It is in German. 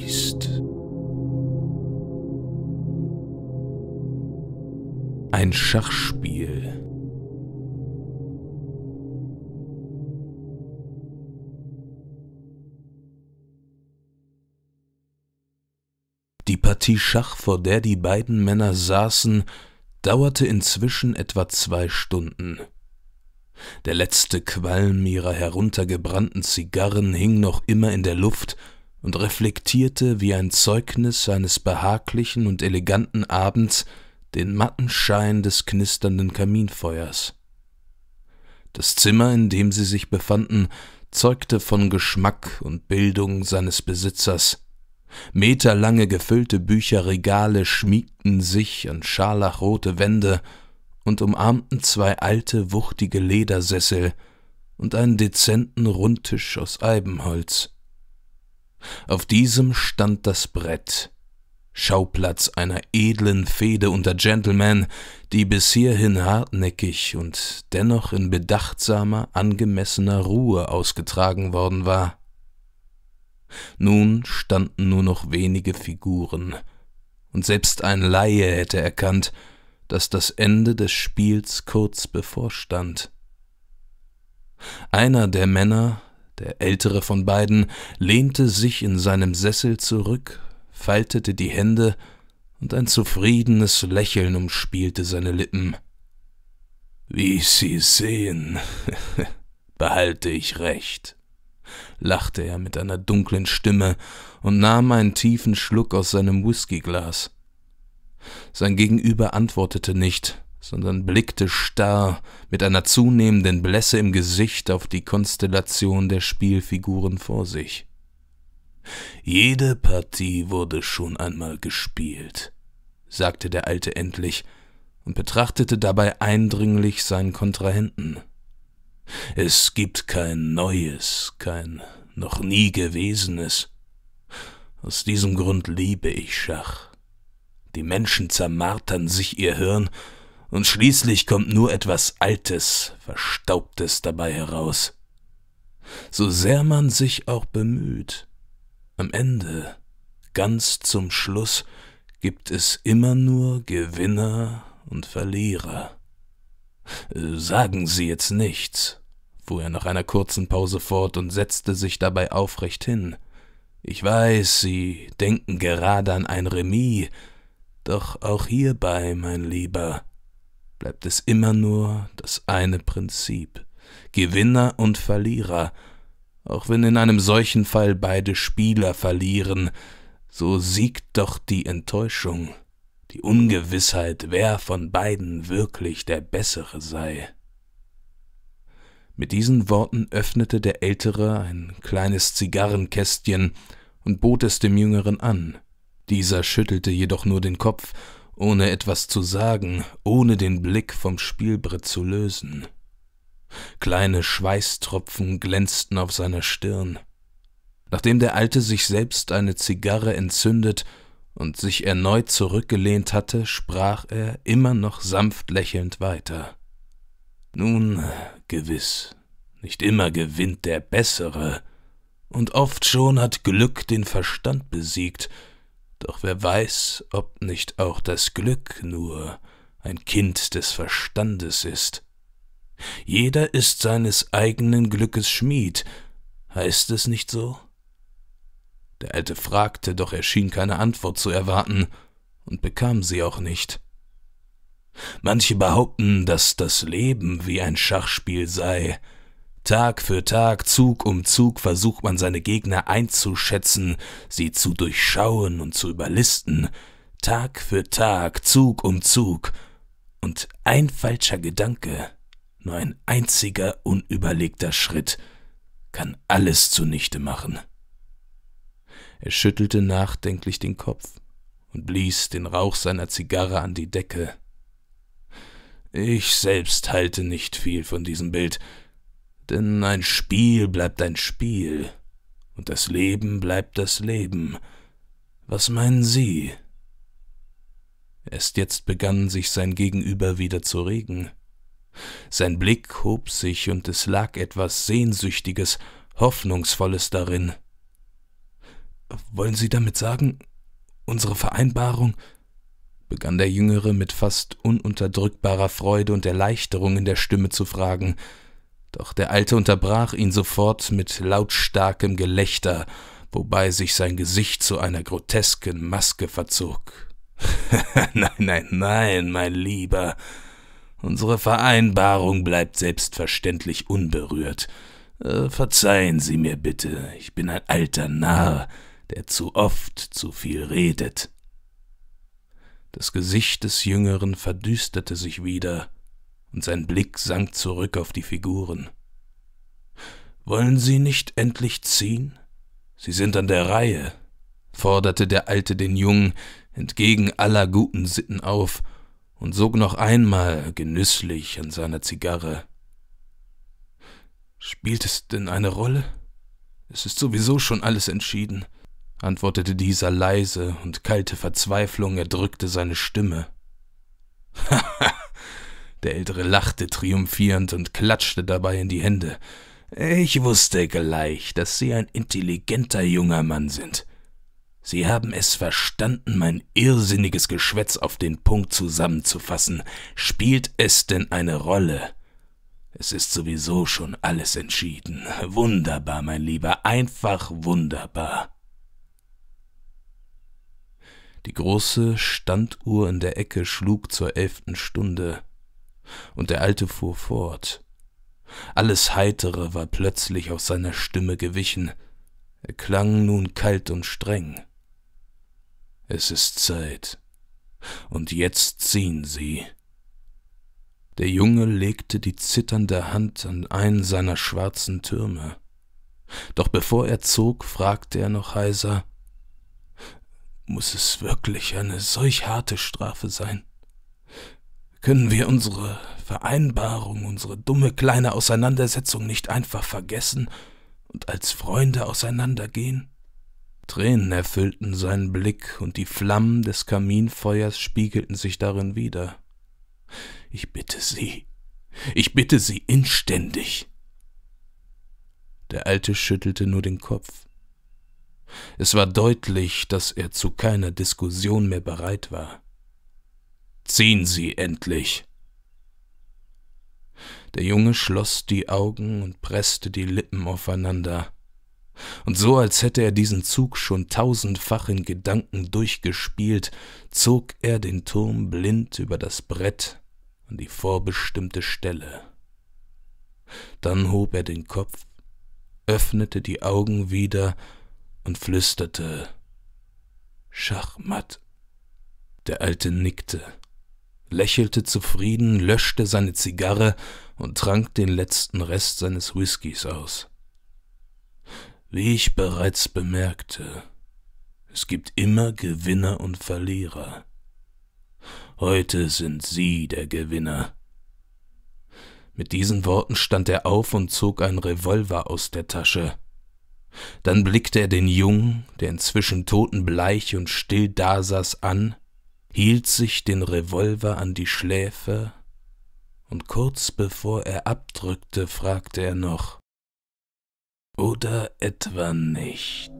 genießt. Ein Schachspiel. Die Partie Schach, vor der die beiden Männer saßen, dauerte inzwischen etwa zwei Stunden. Der letzte Qualm ihrer heruntergebrannten Zigarren hing noch immer in der Luft und reflektierte wie ein Zeugnis eines behaglichen und eleganten Abends den matten Schein des knisternden Kaminfeuers. Das Zimmer, in dem sie sich befanden, zeugte von Geschmack und Bildung seines Besitzers. Meterlange gefüllte Bücherregale schmiegten sich an scharlachrote Wände und umarmten zwei alte, wuchtige Ledersessel und einen dezenten Rundtisch aus Eibenholz. Auf diesem stand das Brett, Schauplatz einer edlen Fehde unter Gentlemen, die bis hierhin hartnäckig und dennoch in bedachtsamer, angemessener Ruhe ausgetragen worden war. Nun standen nur noch wenige Figuren, und selbst ein Laie hätte erkannt, dass das Ende des Spiels kurz bevorstand. Einer der Männer der ältere von beiden, lehnte sich in seinem Sessel zurück, faltete die Hände, und ein zufriedenes Lächeln umspielte seine Lippen. Wie Sie sehen, behalte ich recht, lachte er mit einer dunklen Stimme und nahm einen tiefen Schluck aus seinem Whiskyglas. Sein Gegenüber antwortete nicht, sondern blickte starr mit einer zunehmenden Blässe im Gesicht auf die Konstellation der Spielfiguren vor sich. Jede Partie wurde schon einmal gespielt, sagte der Alte endlich und betrachtete dabei eindringlich seinen Kontrahenten. Es gibt kein Neues, kein noch nie Gewesenes. Aus diesem Grund liebe ich Schach. Die Menschen zermartern sich ihr Hirn und schließlich kommt nur etwas Altes, Verstaubtes dabei heraus. So sehr man sich auch bemüht, am Ende, ganz zum Schluss, gibt es immer nur Gewinner und Verlierer. Äh, sagen Sie jetzt nichts, fuhr er nach einer kurzen Pause fort und setzte sich dabei aufrecht hin. Ich weiß, Sie denken gerade an ein Remis, doch auch hierbei, mein Lieber, bleibt es immer nur das eine Prinzip Gewinner und Verlierer, auch wenn in einem solchen Fall beide Spieler verlieren, so siegt doch die Enttäuschung, die Ungewissheit, wer von beiden wirklich der Bessere sei. Mit diesen Worten öffnete der Ältere ein kleines Zigarrenkästchen und bot es dem Jüngeren an. Dieser schüttelte jedoch nur den Kopf ohne etwas zu sagen, ohne den Blick vom Spielbrett zu lösen. Kleine Schweißtropfen glänzten auf seiner Stirn. Nachdem der Alte sich selbst eine Zigarre entzündet und sich erneut zurückgelehnt hatte, sprach er immer noch sanft lächelnd weiter. Nun, gewiss, nicht immer gewinnt der Bessere, und oft schon hat Glück den Verstand besiegt, doch wer weiß, ob nicht auch das Glück nur ein Kind des Verstandes ist. Jeder ist seines eigenen Glückes Schmied, heißt es nicht so? Der Alte fragte, doch er schien keine Antwort zu erwarten und bekam sie auch nicht. Manche behaupten, dass das Leben wie ein Schachspiel sei, Tag für Tag, Zug um Zug versucht man seine Gegner einzuschätzen, sie zu durchschauen und zu überlisten. Tag für Tag, Zug um Zug. Und ein falscher Gedanke, nur ein einziger unüberlegter Schritt, kann alles zunichte machen. Er schüttelte nachdenklich den Kopf und blies den Rauch seiner Zigarre an die Decke. Ich selbst halte nicht viel von diesem Bild, denn ein Spiel bleibt ein Spiel und das Leben bleibt das Leben. Was meinen Sie? Erst jetzt begann sich sein Gegenüber wieder zu regen. Sein Blick hob sich und es lag etwas Sehnsüchtiges, Hoffnungsvolles darin. Wollen Sie damit sagen, unsere Vereinbarung? begann der Jüngere mit fast ununterdrückbarer Freude und Erleichterung in der Stimme zu fragen. Doch der Alte unterbrach ihn sofort mit lautstarkem Gelächter, wobei sich sein Gesicht zu einer grotesken Maske verzog. nein, nein, nein, mein Lieber. Unsere Vereinbarung bleibt selbstverständlich unberührt. Äh, verzeihen Sie mir bitte, ich bin ein alter Narr, der zu oft zu viel redet. Das Gesicht des Jüngeren verdüsterte sich wieder, und sein Blick sank zurück auf die Figuren. Wollen Sie nicht endlich ziehen? Sie sind an der Reihe, forderte der Alte den Jungen entgegen aller guten Sitten auf und sog noch einmal genüsslich an seiner Zigarre. Spielt es denn eine Rolle? Es ist sowieso schon alles entschieden, antwortete dieser leise, und kalte Verzweiflung erdrückte seine Stimme. Der Ältere lachte triumphierend und klatschte dabei in die Hände. Ich wusste gleich, dass Sie ein intelligenter junger Mann sind. Sie haben es verstanden, mein irrsinniges Geschwätz auf den Punkt zusammenzufassen. Spielt es denn eine Rolle? Es ist sowieso schon alles entschieden. Wunderbar, mein Lieber, einfach wunderbar. Die große Standuhr in der Ecke schlug zur elften Stunde und der Alte fuhr fort. Alles Heitere war plötzlich aus seiner Stimme gewichen, er klang nun kalt und streng. Es ist Zeit, und jetzt ziehen Sie. Der Junge legte die zitternde Hand an einen seiner schwarzen Türme. Doch bevor er zog, fragte er noch heiser Muss es wirklich eine solch harte Strafe sein? können wir unsere Vereinbarung, unsere dumme kleine Auseinandersetzung nicht einfach vergessen und als Freunde auseinandergehen? Tränen erfüllten seinen Blick, und die Flammen des Kaminfeuers spiegelten sich darin wider. Ich bitte Sie, ich bitte Sie inständig. Der Alte schüttelte nur den Kopf. Es war deutlich, dass er zu keiner Diskussion mehr bereit war. Ziehen Sie endlich! Der Junge schloss die Augen und presste die Lippen aufeinander. Und so, als hätte er diesen Zug schon tausendfach in Gedanken durchgespielt, zog er den Turm blind über das Brett an die vorbestimmte Stelle. Dann hob er den Kopf, öffnete die Augen wieder und flüsterte Schachmatt. Der Alte nickte lächelte zufrieden, löschte seine Zigarre und trank den letzten Rest seines Whiskys aus. Wie ich bereits bemerkte, es gibt immer Gewinner und Verlierer. Heute sind Sie der Gewinner. Mit diesen Worten stand er auf und zog einen Revolver aus der Tasche. Dann blickte er den Jungen, der inzwischen totenbleich und still dasaß, an hielt sich den Revolver an die Schläfe, und kurz bevor er abdrückte, fragte er noch, oder etwa nicht.